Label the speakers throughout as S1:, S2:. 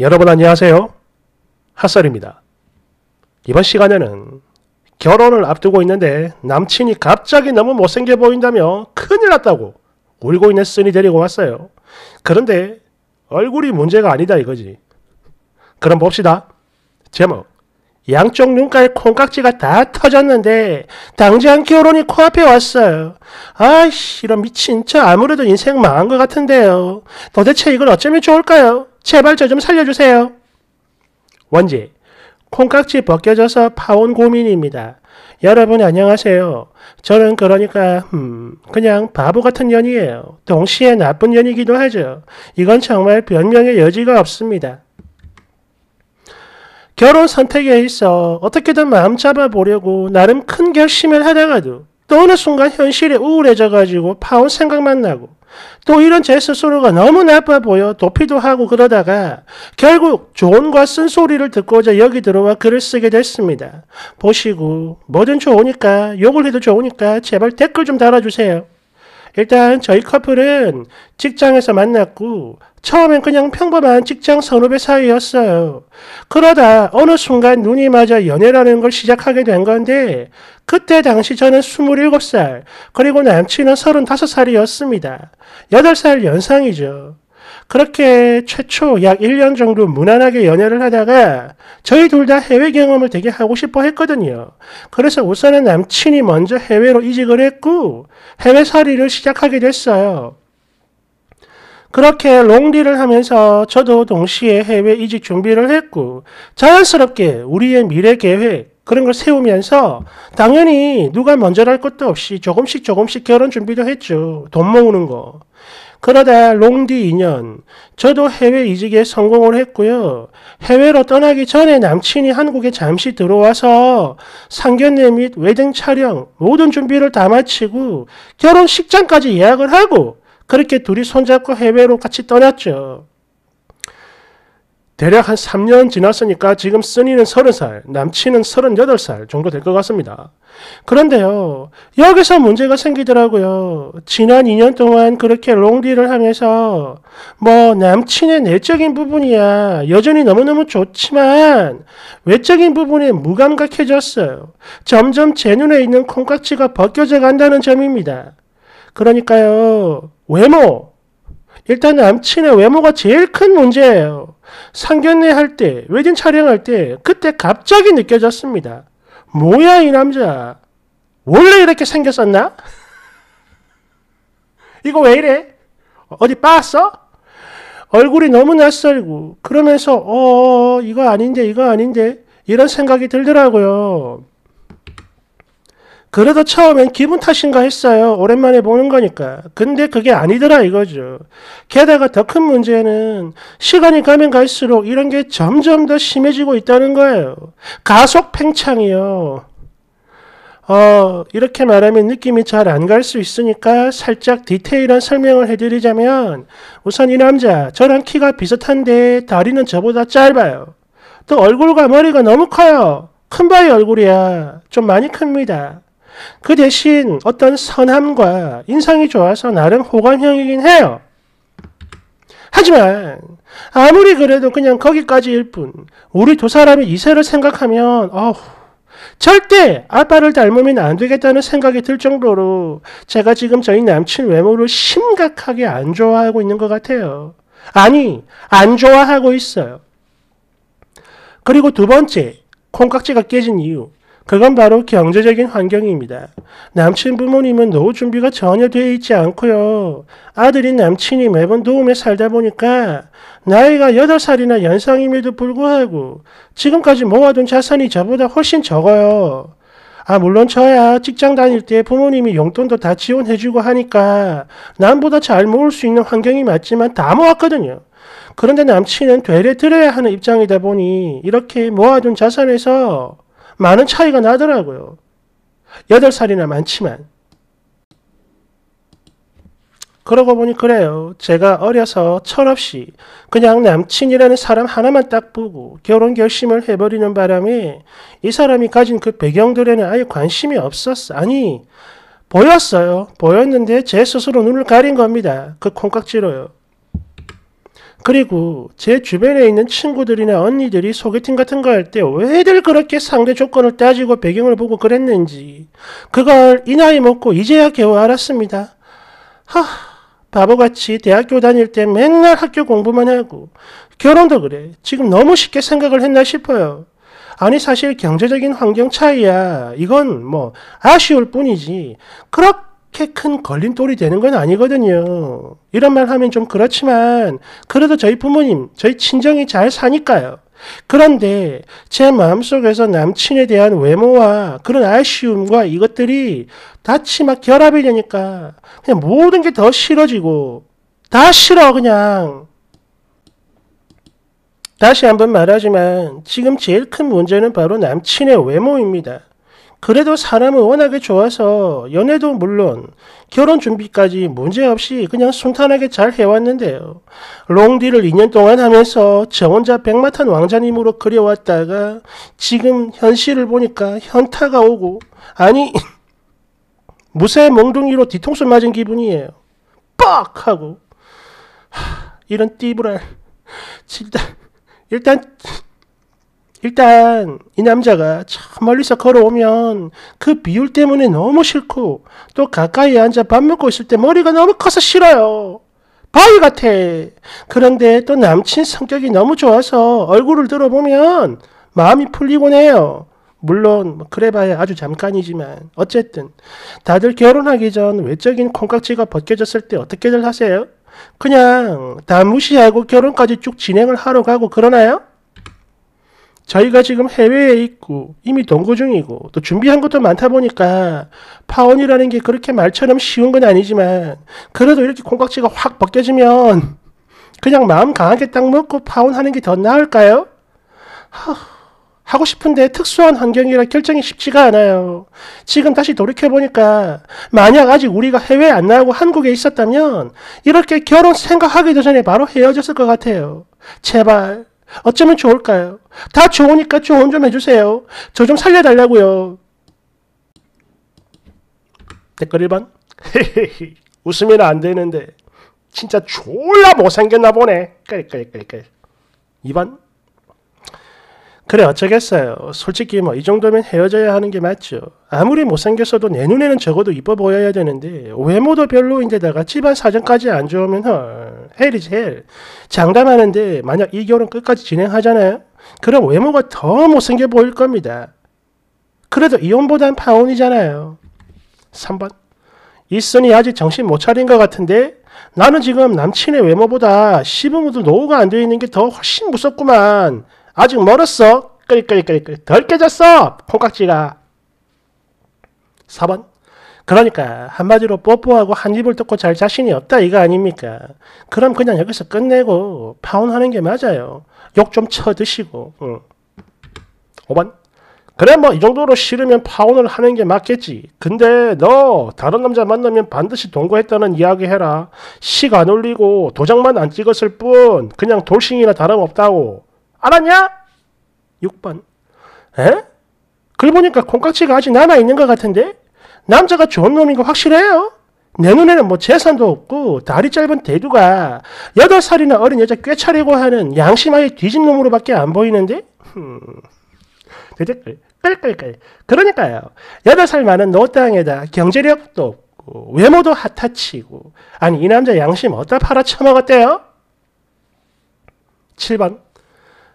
S1: 여러분 안녕하세요. 핫설입니다. 이번 시간에는 결혼을 앞두고 있는데 남친이 갑자기 너무 못생겨 보인다며 큰일 났다고 울고 있는 쓴이 데리고 왔어요. 그런데 얼굴이 문제가 아니다 이거지. 그럼 봅시다. 제목 양쪽 눈가에 콩깍지가 다 터졌는데 당장 결혼이 코앞에 왔어요. 아이씨 이런 미친 저 아무래도 인생 망한 것 같은데요. 도대체 이걸 어쩌면 좋을까요? 제발 저 좀 살려주세요. 원지, 콩깍지 벗겨져서 파온 고민입니다. 여러분 안녕하세요. 저는 그러니까 음, 그냥 바보 같은 년이에요. 동시에 나쁜 년이기도 하죠. 이건 정말 변명의 여지가 없습니다. 결혼 선택에 있어 어떻게든 마음 잡아보려고 나름 큰 결심을 하다가도 또 어느 순간 현실에 우울해져가지고 파혼 생각만 나고 또 이런 제 스스로가 너무 나빠 보여 도피도 하고 그러다가 결국 조언과 쓴소리를 듣고자 여기 들어와 글을 쓰게 됐습니다. 보시고 뭐든 좋으니까 욕을 해도 좋으니까 제발 댓글 좀 달아주세요. 일단 저희 커플은 직장에서 만났고 처음엔 그냥 평범한 직장 선후배 사이였어요. 그러다 어느 순간 눈이 맞아 연애라는 걸 시작하게 된 건데 그때 당시 저는 27살 그리고 남친은 35살이었습니다. 8살 연상이죠. 그렇게 최초 약 1년 정도 무난하게 연애를 하다가 저희 둘 다 해외 경험을 되게 하고 싶어 했거든요. 그래서 우선은 남친이 먼저 해외로 이직을 했고 해외 살이를 시작하게 됐어요. 그렇게 롱디를 하면서 저도 동시에 해외 이직 준비를 했고 자연스럽게 우리의 미래 계획 그런 걸 세우면서 당연히 누가 먼저랄 것도 없이 조금씩 조금씩 결혼 준비도 했죠. 돈 모으는 거. 그러다 롱디 2년, 저도 해외 이직에 성공을 했고요. 해외로 떠나기 전에 남친이 한국에 잠시 들어와서 상견례 및 웨딩 촬영 모든 준비를 다 마치고 결혼식장까지 예약을 하고 그렇게 둘이 손잡고 해외로 같이 떠났죠. 대략 한 3년 지났으니까 지금 쓰니는 30살, 남친은 38살 정도 될 것 같습니다. 그런데요, 여기서 문제가 생기더라고요. 지난 2년 동안 그렇게 롱디를 하면서, 뭐, 남친의 내적인 부분이야. 여전히 너무너무 좋지만, 외적인 부분에 무감각해졌어요. 점점 제 눈에 있는 콩깍지가 벗겨져 간다는 점입니다. 그러니까요, 외모. 일단 남친의 외모가 제일 큰 문제예요. 상견례 할 때, 웨딩 촬영할 때, 그때 갑자기 느껴졌습니다. 뭐야, 이 남자. 원래 이렇게 생겼었나? 이거 왜 이래? 어디 빠았어? 얼굴이 너무 낯설고, 그러면서, 어, 어, 어, 이거 아닌데, 이거 아닌데, 이런 생각이 들더라고요. 그래도 처음엔 기분 탓인가 했어요. 오랜만에 보는 거니까. 근데 그게 아니더라 이거죠. 게다가 더 큰 문제는 시간이 가면 갈수록 이런 게 점점 더 심해지고 있다는 거예요. 가속 팽창이요. 어, 이렇게 말하면 느낌이 잘 안 갈 수 있으니까 살짝 디테일한 설명을 해드리자면 우선 이 남자, 저랑 키가 비슷한데 다리는 저보다 짧아요. 또 얼굴과 머리가 너무 커요. 큰 바위 얼굴이야. 좀 많이 큽니다. 그 대신 어떤 선함과 인상이 좋아서 나름 호감형이긴 해요. 하지만 아무리 그래도 그냥 거기까지일 뿐 우리 두 사람이 이세를 생각하면 어우, 절대 아빠를 닮으면 안 되겠다는 생각이 들 정도로 제가 지금 저희 남친 외모를 심각하게 안 좋아하고 있는 것 같아요. 아니, 안 좋아하고 있어요. 그리고 두 번째, 콩깍지가 깨진 이유. 그건 바로 경제적인 환경입니다. 남친 부모님은 노후 준비가 전혀 되어 있지 않고요. 아들인 남친이 매번 도움에 살다 보니까 나이가 8살이나 연상임에도 불구하고 지금까지 모아둔 자산이 저보다 훨씬 적어요. 아, 물론 저야 직장 다닐 때 부모님이 용돈도 다 지원해주고 하니까 남보다 잘 모을 수 있는 환경이 맞지만 다 모았거든요. 그런데 남친은 되려 들어야 하는 입장이다 보니 이렇게 모아둔 자산에서 많은 차이가 나더라고요. 8살이나 많지만. 그러고 보니 그래요. 제가 어려서 철없이 그냥 남친이라는 사람 하나만 딱 보고 결혼 결심을 해버리는 바람에 이 사람이 가진 그 배경들에는 아예 관심이 없었어. 아니, 보였어요. 보였는데 제 스스로 눈을 가린 겁니다. 그 콩깍지로요. 그리고 제 주변에 있는 친구들이나 언니들이 소개팅 같은 거 할 때 왜들 그렇게 상대 조건을 따지고 배경을 보고 그랬는지 그걸 이 나이 먹고 이제야 겨우 알았습니다. 하, 바보같이 대학교 다닐 때 맨날 학교 공부만 하고 결혼도 그래. 지금 너무 쉽게 생각을 했나 싶어요. 아니 사실 경제적인 환경 차이야. 이건 뭐 아쉬울 뿐이지. 그렇게 그렇게 큰 걸림돌이 되는 건 아니거든요. 이런 말 하면 좀 그렇지만 그래도 저희 부모님, 저희 친정이 잘 사니까요. 그런데 제 마음속에서 남친에 대한 외모와 그런 아쉬움과 이것들이 다치 막 결합이 되니까 그냥 모든 게 더 싫어지고 다 싫어 그냥 다시 한번 말하지만 지금 제일 큰 문제는 바로 남친의 외모입니다. 그래도 사람은 워낙에 좋아서 연애도 물론 결혼 준비까지 문제없이 그냥 순탄하게 잘 해왔는데요. 롱디를 2년 동안 하면서 저 혼자 백마탄 왕자님으로 그려왔다가 지금 현실을 보니까 현타가 오고 아니 무쇠 몽둥이로 뒤통수 맞은 기분이에요. 빡 하고 하, 이런 띠부랄 일단 일단 일단 이 남자가 참 멀리서 걸어오면 그 비율 때문에 너무 싫고 또 가까이 앉아 밥 먹고 있을 때 머리가 너무 커서 싫어요. 바위 같아. 그런데 또 남친 성격이 너무 좋아서 얼굴을 들어보면 마음이 풀리곤 해요. 물론 뭐 그래봐야 아주 잠깐이지만 어쨌든 다들 결혼하기 전 외적인 콩깍지가 벗겨졌을 때 어떻게들 하세요? 그냥 다 무시하고 결혼까지 쭉 진행을 하러 가고 그러나요? 자기가 지금 해외에 있고 이미 동거 중이고 또 준비한 것도 많다 보니까 파혼이라는 게 그렇게 말처럼 쉬운 건 아니지만 그래도 이렇게 콩깍지가 확 벗겨지면 그냥 마음 강하게 딱 먹고 파혼하는 게 더 나을까요? 하, 고 싶은데 특수한 환경이라 결정이 쉽지가 않아요. 지금 다시 돌이켜보니까 만약 아직 우리가 해외에 안 나오고 한국에 있었다면 이렇게 결혼 생각하기도 전에 바로 헤어졌을 것 같아요. 제발 어쩌면 좋을까요? 다 좋으니까 조언 좀 해주세요. 저 좀 살려달라고요. 댓글 1번 웃으면 안 되는데 진짜 졸라 못생겼나 보네. 그래 그래 2번 그래 어쩌겠어요. 솔직히 뭐 이 정도면 헤어져야 하는 게 맞죠. 아무리 못생겼어도 내 눈에는 적어도 이뻐 보여야 되는데 외모도 별로인데다가 집안 사정까지 안 좋으면 헐 헬이지 헬. 장담하는데 만약 이 결혼 끝까지 진행하잖아요. 그럼 외모가 더 못생겨 보일 겁니다. 그래도 이혼보단 파혼이잖아요. 3번 있으니 아직 정신 못 차린 것 같은데 나는 지금 남친의 외모보다 시부모도 노후가 안 돼 있는 게 더 훨씬 무섭구만. 아직 멀었어. 끌끌끌끌 덜 깨졌어. 콩깍지가. 4번. 그러니까 한마디로 뽀뽀하고 한 입을 뜯고 잘 자신이 없다 이거 아닙니까? 그럼 그냥 여기서 끝내고 파혼하는 게 맞아요. 욕 좀 쳐드시고. 응. 5번. 그래 뭐 이 정도로 싫으면 파혼을 하는 게 맞겠지. 근데 너 다른 남자 만나면 반드시 동거했다는 이야기 해라. 시간 올리고 도장만 안 찍었을 뿐 그냥 돌싱이나 다름없다고. 알았냐? 6번. 에? 글 보니까 콩깍지가 아직 남아있는 것 같은데? 남자가 좋은 놈인 거 확실해요? 내 눈에는 뭐 재산도 없고 다리 짧은 대두가 8살이나 어린 여자 꿰차려고 하는 양심하에 뒤진 놈으로밖에 안 보이는데? 흠. 대댓글 그러니까요 8살 많은 노땅에다 경제력도 없고 외모도 핫하치고 아니 이 남자 양심 어디다 팔아쳐먹었대요? 7번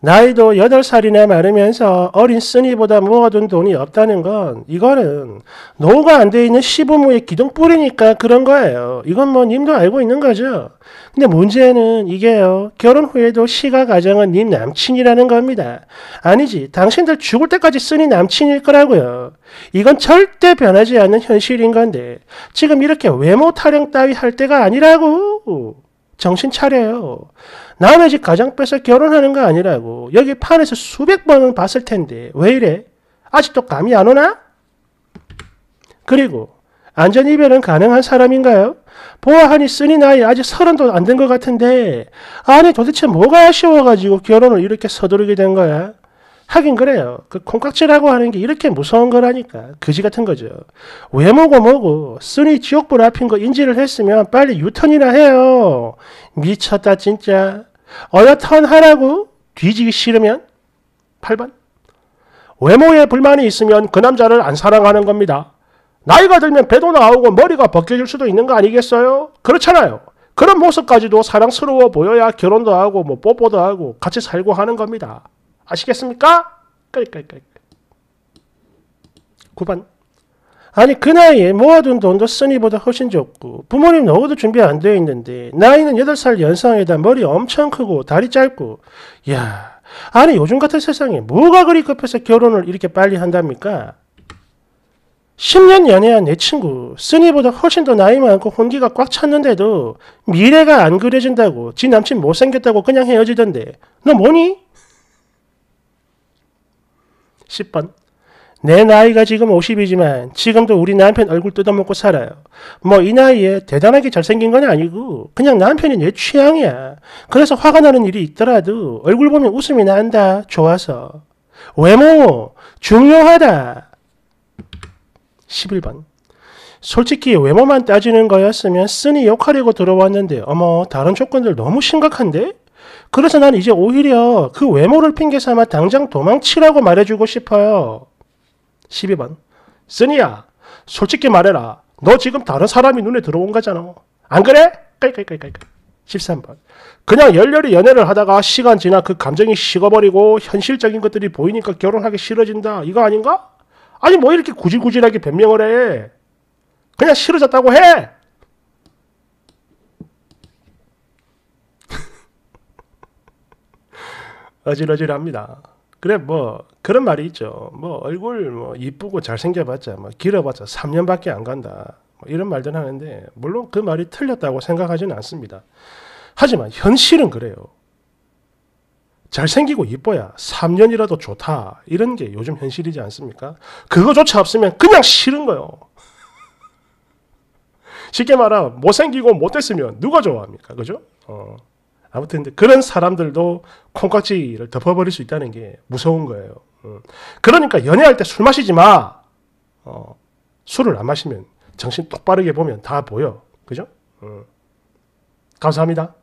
S1: 나이도 8살이나 많으면서 어린 쓰니보다 모아둔 돈이 없다는 건 이거는 노후가 안 돼 있는 시부모의 기둥뿌리니까 그런 거예요. 이건 뭐 님도 알고 있는 거죠. 근데 문제는 이게요. 결혼 후에도 시가 가정은 님 남친이라는 겁니다. 아니지. 당신들 죽을 때까지 쓰니 남친일 거라고요. 이건 절대 변하지 않는 현실인 건데 지금 이렇게 외모 타령 따위 할 때가 아니라고. 정신 차려요. 남의 집 가장 뺏어 결혼하는 거 아니라고. 여기 판에서 수백 번은 봤을 텐데 왜 이래? 아직도 감이 안 오나? 그리고 안전 이별은 가능한 사람인가요? 보아하니 쓰니 나이 아직 서른도 안 된 것 같은데 아니 도대체 뭐가 아쉬워가지고 결혼을 이렇게 서두르게 된 거야? 하긴 그래요. 그 콩깍지라고 하는 게 이렇게 무서운 거라니까. 그지 같은 거죠. 왜 뭐고 뭐고 쓰니 지옥불 앞인 거 인지를 했으면 빨리 유턴이나 해요. 미쳤다 진짜. 어여 턴하라고? 뒤지기 싫으면? 8번. 외모에 불만이 있으면 그 남자를 안 사랑하는 겁니다. 나이가 들면 배도 나오고 머리가 벗겨질 수도 있는 거 아니겠어요? 그렇잖아요. 그런 모습까지도 사랑스러워 보여야 결혼도 하고 뭐 뽀뽀도 하고 같이 살고 하는 겁니다. 아시겠습니까? 끌끌끌 9번 아니 그 나이에 모아둔 돈도 쓰니보다 훨씬 적고 부모님 넣어도 준비 안 되어 있는데 나이는 8살 연상에다 머리 엄청 크고 다리 짧고 야 아니 요즘 같은 세상에 뭐가 그리 급해서 결혼을 이렇게 빨리 한답니까? 10년 연애한 내 친구 쓰니보다 훨씬 더 나이 많고 혼기가 꽉 찼는데도 미래가 안 그려진다고 지 남친 못생겼다고 그냥 헤어지던데 너 뭐니? 10번. 내 나이가 지금 50이지만 지금도 우리 남편 얼굴 뜯어먹고 살아요. 뭐 이 나이에 대단하게 잘생긴 건 아니고 그냥 남편이 내 취향이야. 그래서 화가 나는 일이 있더라도 얼굴 보면 웃음이 난다. 좋아서. 외모 중요하다. 11번. 솔직히 외모만 따지는 거였으면 쓰니 욕하려고 들어왔는데 어머 다른 조건들 너무 심각한데? 그래서 난 이제 오히려 그 외모를 핑계 삼아 당장 도망치라고 말해주고 싶어요. 12번. 쓰니야, 솔직히 말해라. 너 지금 다른 사람이 눈에 들어온 거잖아. 안 그래? 깔깔깔깔깔. 13번. 그냥 열렬히 연애를 하다가 시간 지나 그 감정이 식어버리고 현실적인 것들이 보이니까 결혼하기 싫어진다. 이거 아닌가? 아니 뭐 이렇게 구질구질하게 변명을 해. 그냥 싫어졌다고 해. 어질어질합니다. 그래 뭐 그런 말이 있죠. 뭐 얼굴 뭐 이쁘고 잘생겨봤자 뭐 길어봤자 3년밖에 안 간다. 뭐 이런 말들 하는데 물론 그 말이 틀렸다고 생각하지는 않습니다. 하지만 현실은 그래요. 잘생기고 이뻐야 3년이라도 좋다. 이런 게 요즘 현실이지 않습니까? 그거조차 없으면 그냥 싫은 거요. 쉽게 말하 면 못생기고 못됐으면 누가 좋아합니까? 그죠? 어. 아무튼 그런 사람들도 콩깍지를 덮어버릴 수 있다는 게 무서운 거예요. 음. 그러니까 연애할 때 술 마시지 마. 어, 술을 안 마시면 정신 똑바르게 보면 다 보여. 그죠? 음. 감사합니다.